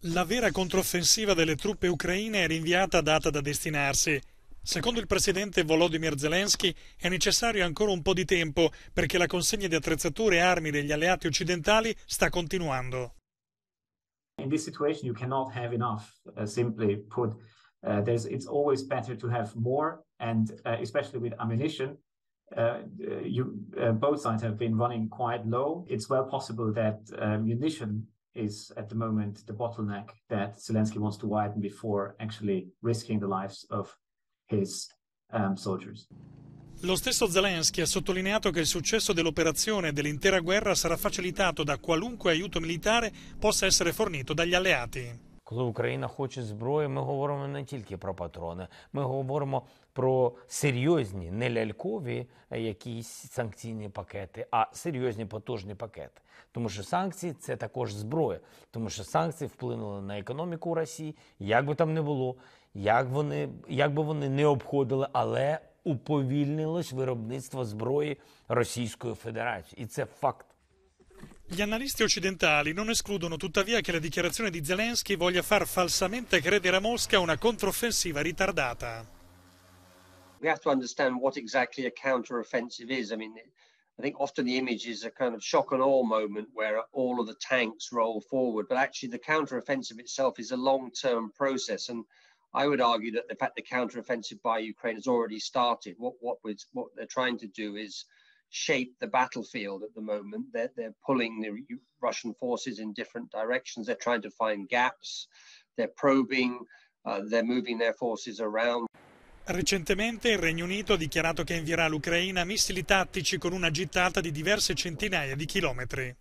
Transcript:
La vera controffensiva delle truppe ucraine è rinviata a data da destinarsi. Secondo il presidente Volodymyr Zelensky è necessario ancora un po' di tempo perché la consegna di attrezzature e armi degli alleati occidentali sta continuando. In questa situazione non cannot have enough, uh, simply put. Uh, it's always better to have more and uh, especially with ammunition uh, uh, you, uh, both sides have been running quite low. It's well possible that uh, munition is at the moment the bottleneck that Zelensky wants to widen before actually risking the lives of his um, soldiers. Lo stesso Zelensky ha sottolineato che il successo dell'operazione e dell'intera guerra sarà facilitato da qualunque aiuto militare possa essere fornito dagli alleati. Коли Україна хоче зброї, ми говоримо не тільки про патрони, ми говоримо про серйозні, не лялькові е, якісь санкційні пакети, а серйозні потужні пакети. Тому що санкції це також зброя, тому що санкції вплинули на економіку Росії, як би там не було, як вони як би вони не обходили, але уповільнилось виробництво зброї Російської Федерації, і це факт. Gli analisti occidentali non escludono tuttavia che la dichiarazione di Zelensky voglia far falsamente credere a Mosca una controffensiva ritardata. We have to understand what exactly a counteroffensive is. I mean, I think often the image is a kind of shock and awe moment where all of the tanks roll forward, but actually the counteroffensive itself is a long-term process and I would argue that the fact the counteroffensive by Ukraine has already started. What what what they're trying to do is shape the battlefield at the moment. They're, they're pulling the Russian forces in different directions. They're trying to find gaps. They're probing. Uh, they're moving their forces around. Recentemente il Regno Unito ha dichiarato che invierà all'Ucraina missili tattici con una gittata di diverse centinaia di chilometri.